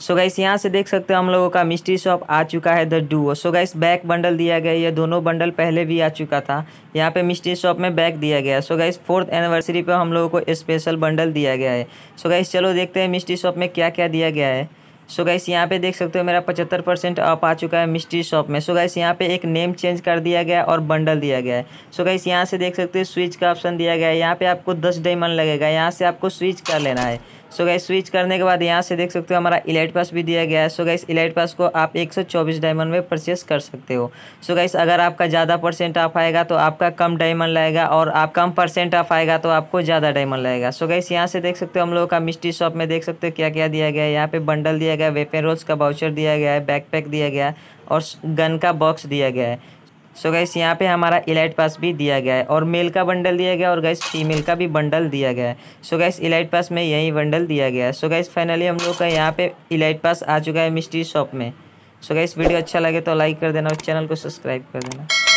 so guys यहाँ से देख सकते हो हम लोगों का मिस्ट्री शॉप आ चुका है द डू सो गाइस बैक बंडल दिया गया यह दोनों बंडल पहले भी आ चुका था यहाँ पे मिस्ट्री शॉप में बैक दिया गया सो गाइस फोर्थ एनिवर्सरी पे हम लोगों को स्पेशल बंडल दिया गया है सो गाइस चलो देखते हैं मिस्ट्री शॉप में क्या क्या दिया गया है सो गाइस यहाँ पे देख सकते हो मेरा पचहत्तर परसेंट अप आ चुका है मिस्ट्री शॉप में सो गाइस यहाँ पे एक नेम चेंज कर दिया गया और बंडल दिया गया है सो गाइस यहाँ से देख सकते हो स्विच का ऑप्शन दिया गया है यहाँ पे आपको दस डायमंड लगेगा यहाँ से आपको स्विच कर लेना है सो गैस स्विच करने के बाद यहाँ से देख सकते हो हमारा इलाइट पास भी दिया गया है सो गैस इलाइट पास को आप 124 डायमंड में परचेस कर सकते हो सो गैस अगर आपका ज़्यादा परसेंट ऑफ आएगा तो आपका कम डायमंड लाएगा और आप कम परसेंट ऑफ आएगा तो आपको ज़्यादा डायमंड लाएगा सो गैस यहाँ से देख सकते हो हम लोगों का मिस्ट्री शॉप में देख सकते हो क्या क्या दिया गया है यहाँ पे बंडल दिया गया वेपन रोज का बाउचर दिया गया है बैकपैक दिया गया है और गन का बॉक्स दिया गया है सो गैस यहाँ पे हमारा इलाइट पास भी दिया गया है और मेल का बंडल दिया गया और गैस फीमेल का भी बंडल दिया गया है सो गैस इलाइट पास में यही बंडल दिया गया है सो गैस फाइनली हम लोग का यहाँ पे इलाइट पास आ चुका है मिस्ट्री शॉप में सो गैस वीडियो अच्छा लगे तो लाइक कर देना और चैनल को सब्सक्राइब कर देना